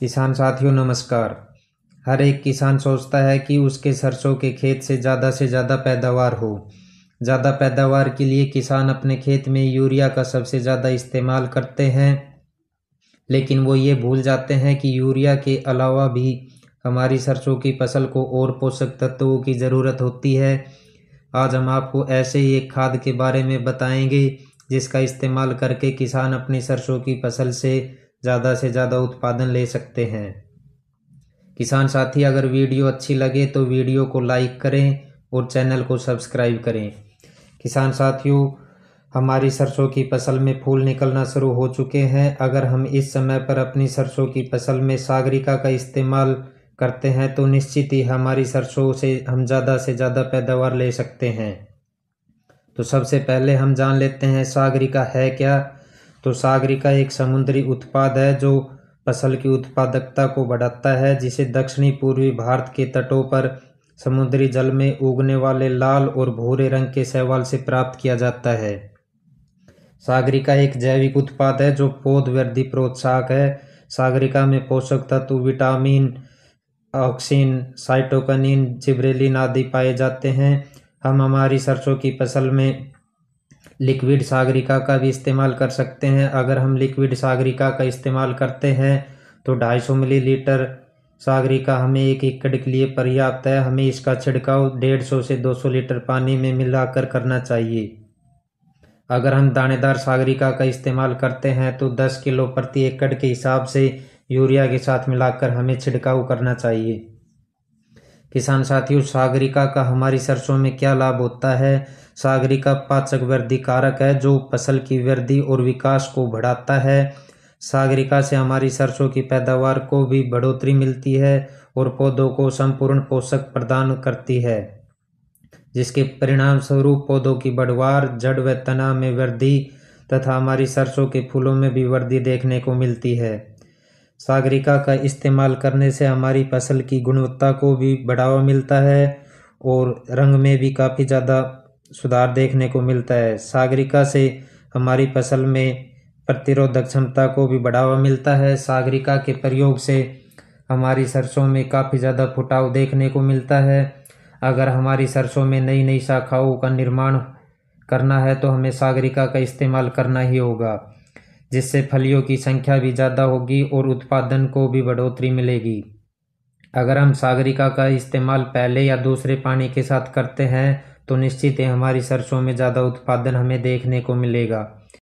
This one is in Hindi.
किसान साथियों नमस्कार हर एक किसान सोचता है कि उसके सरसों के खेत से ज़्यादा से ज़्यादा पैदावार हो ज़्यादा पैदावार के लिए किसान अपने खेत में यूरिया का सबसे ज़्यादा इस्तेमाल करते हैं लेकिन वो ये भूल जाते हैं कि यूरिया के अलावा भी हमारी सरसों की फसल को और पोषक तत्वों की ज़रूरत होती है आज हम आपको ऐसे ही एक खाद के बारे में बताएंगे जिसका इस्तेमाल करके किसान अपनी सरसों की फसल से ज़्यादा से ज़्यादा उत्पादन ले सकते हैं किसान साथी अगर वीडियो अच्छी लगे तो वीडियो को लाइक करें और चैनल को सब्सक्राइब करें किसान साथियों हमारी सरसों की फसल में फूल निकलना शुरू हो चुके हैं अगर हम इस समय पर अपनी सरसों की फसल में सागरिका का इस्तेमाल करते हैं तो निश्चित ही हमारी सरसों से हम ज़्यादा से ज़्यादा पैदावार ले सकते हैं तो सबसे पहले हम जान लेते हैं सागरिका है क्या तो सागरिका एक समुद्री उत्पाद है जो फसल की उत्पादकता को बढ़ाता है जिसे दक्षिणी पूर्वी भारत के तटों पर समुद्री जल में उगने वाले लाल और भूरे रंग के शैवाल से प्राप्त किया जाता है सागरिका एक जैविक उत्पाद है जो पौध वृद्धि प्रोत्साहक है सागरिका में पोषक तत्व विटामिन ऑक्सीन साइटोकनिन जिब्रेलिन आदि पाए जाते हैं हम हमारी सरसों की फसल में लिक्विड सागरिका का भी इस्तेमाल कर सकते हैं अगर हम लिक्विड सागरिका का इस्तेमाल करते हैं तो 250 मिलीलीटर सागरिका हमें एक एकड़ के लिए पर्याप्त है हमें इसका छिड़काव 150 से 200 लीटर पानी में मिलाकर करना चाहिए अगर हम दानेदार सागरिका का इस्तेमाल करते हैं तो 10 किलो प्रति एकड़ के हिसाब से यूरिया के साथ मिलाकर हमें छिड़काव करना चाहिए किसान साथियों सागरिका का हमारी सरसों में क्या लाभ होता है सागरिका पाचक वृद्धि कारक है जो फसल की वृद्धि और विकास को बढ़ाता है सागरिका से हमारी सरसों की पैदावार को भी बढ़ोतरी मिलती है और पौधों को संपूर्ण पोषक प्रदान करती है जिसके परिणाम स्वरूप पौधों की बढ़वार जड़ व तना में वृद्धि तथा हमारी सरसों के फूलों में भी वृद्धि देखने को मिलती है सागरिका का इस्तेमाल करने से हमारी फसल की गुणवत्ता को भी बढ़ावा मिलता है और रंग में भी काफ़ी ज़्यादा सुधार देखने को मिलता है सागरिका से हमारी फसल में प्रतिरोधक क्षमता को भी बढ़ावा मिलता है सागरिका के प्रयोग से हमारी सरसों में काफ़ी ज़्यादा फुटाव देखने को मिलता है अगर हमारी सरसों में नई नई शाखाओं का निर्माण करना है तो हमें सागरिका का इस्तेमाल करना ही होगा जिससे फलियों की संख्या भी ज़्यादा होगी और उत्पादन को भी बढ़ोतरी मिलेगी अगर हम सागरिका का इस्तेमाल पहले या दूसरे पानी के साथ करते हैं तो निश्चित ही हमारी सरसों में ज़्यादा उत्पादन हमें देखने को मिलेगा